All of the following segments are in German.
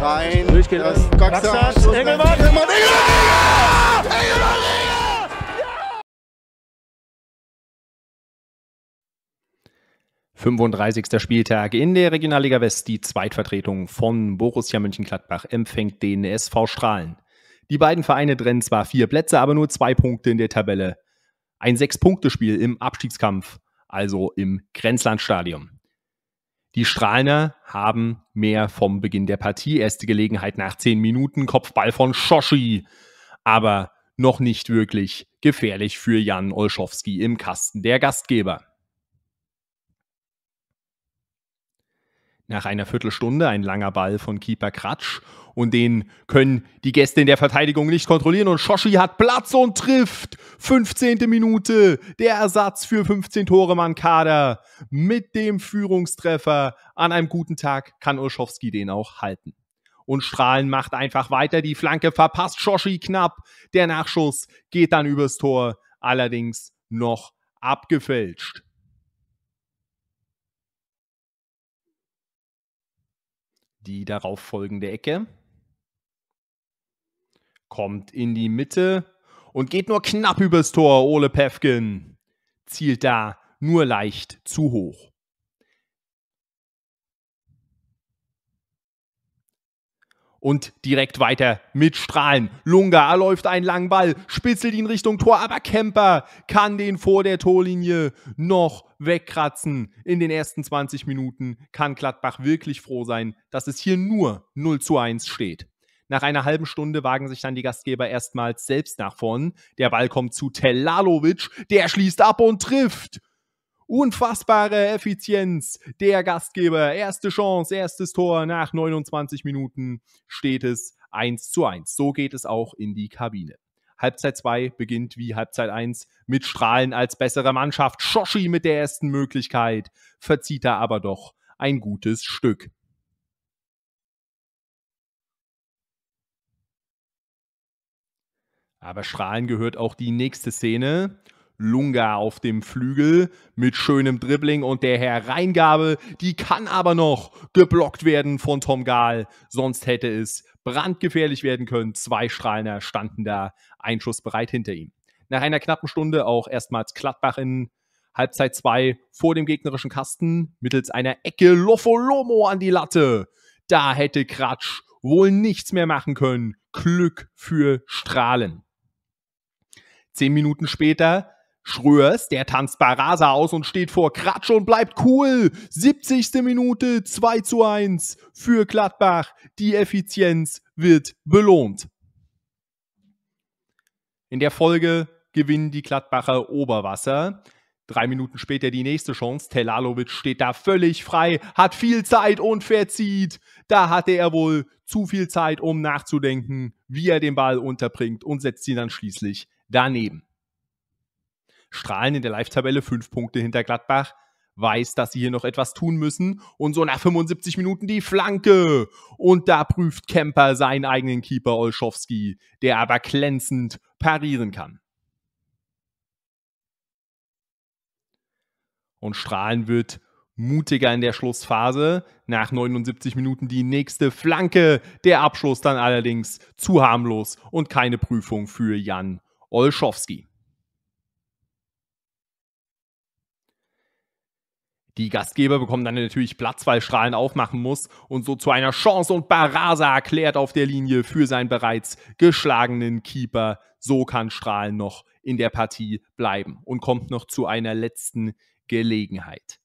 rein. Durchgeht das Goxas, Goxas, Engelmann, Engelmann, Engelmann, Engelmann, ja! 35. Spieltag in der Regionalliga West. Die Zweitvertretung von Borussia Mönchengladbach empfängt den SV Strahlen. Die beiden Vereine trennen zwar vier Plätze, aber nur zwei Punkte in der Tabelle. Ein Sechs-Punkte-Spiel im Abstiegskampf, also im Grenzlandstadion. Die Strahlner haben mehr vom Beginn der Partie. Erste Gelegenheit nach 10 Minuten, Kopfball von Schoshi. Aber noch nicht wirklich gefährlich für Jan Olschowski im Kasten der Gastgeber. nach einer Viertelstunde ein langer Ball von Keeper Kratsch und den können die Gäste in der Verteidigung nicht kontrollieren und Schoshi hat Platz und trifft. 15. Minute, der Ersatz für 15 Tore Mann Kader mit dem Führungstreffer. An einem guten Tag kann Urschowski den auch halten. Und Strahlen macht einfach weiter, die Flanke verpasst Schoshi knapp. Der Nachschuss geht dann übers Tor, allerdings noch abgefälscht. Die darauf folgende Ecke kommt in die Mitte und geht nur knapp übers Tor. Ole Pevkin zielt da nur leicht zu hoch. Und direkt weiter mit Strahlen. Lunga läuft einen langen Ball, spitzelt ihn Richtung Tor, aber Kemper kann den vor der Torlinie noch wegkratzen. In den ersten 20 Minuten kann Gladbach wirklich froh sein, dass es hier nur 0 zu 1 steht. Nach einer halben Stunde wagen sich dann die Gastgeber erstmals selbst nach vorn. Der Ball kommt zu Telalovic, der schließt ab und trifft. Unfassbare Effizienz der Gastgeber. Erste Chance, erstes Tor. Nach 29 Minuten steht es 1 zu 1. So geht es auch in die Kabine. Halbzeit 2 beginnt wie Halbzeit 1 mit Strahlen als bessere Mannschaft. Shoshi mit der ersten Möglichkeit, verzieht er aber doch ein gutes Stück. Aber Strahlen gehört auch die nächste Szene. Lunga auf dem Flügel mit schönem Dribbling und der Hereingabe, die kann aber noch geblockt werden von Tom Gahl, sonst hätte es brandgefährlich werden können. Zwei Strahlner standen da einschussbereit hinter ihm. Nach einer knappen Stunde auch erstmals Gladbach in Halbzeit 2 vor dem gegnerischen Kasten mittels einer Ecke Lofolomo an die Latte. Da hätte Kratsch wohl nichts mehr machen können. Glück für Strahlen. Zehn Minuten später Schröers, der tanzt Barasa aus und steht vor Kratsch und bleibt cool. 70. Minute 2 zu 1 für Gladbach. Die Effizienz wird belohnt. In der Folge gewinnen die Gladbacher Oberwasser. Drei Minuten später die nächste Chance. Telalovic steht da völlig frei, hat viel Zeit und verzieht. Da hatte er wohl zu viel Zeit, um nachzudenken, wie er den Ball unterbringt und setzt ihn dann schließlich daneben strahlen in der Live-Tabelle fünf Punkte hinter Gladbach, weiß, dass sie hier noch etwas tun müssen und so nach 75 Minuten die Flanke und da prüft Kemper seinen eigenen Keeper Olschowski, der aber glänzend parieren kann. Und Strahlen wird mutiger in der Schlussphase. Nach 79 Minuten die nächste Flanke. Der Abschluss dann allerdings zu harmlos und keine Prüfung für Jan Olschowski. Die Gastgeber bekommen dann natürlich Platz, weil Strahlen aufmachen muss und so zu einer Chance und Barasa erklärt auf der Linie für seinen bereits geschlagenen Keeper. So kann Strahlen noch in der Partie bleiben und kommt noch zu einer letzten Gelegenheit.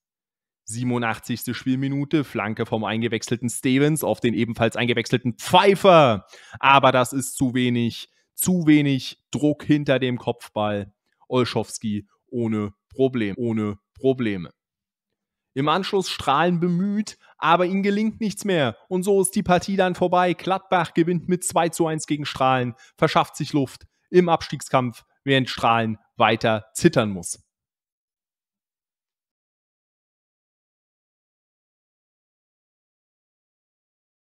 87. Spielminute, Flanke vom eingewechselten Stevens auf den ebenfalls eingewechselten Pfeiffer. Aber das ist zu wenig, zu wenig Druck hinter dem Kopfball. Olschowski ohne Problem, ohne Probleme. Im Anschluss Strahlen bemüht, aber ihnen gelingt nichts mehr. Und so ist die Partie dann vorbei. Gladbach gewinnt mit 2 zu 1 gegen Strahlen, verschafft sich Luft im Abstiegskampf, während Strahlen weiter zittern muss.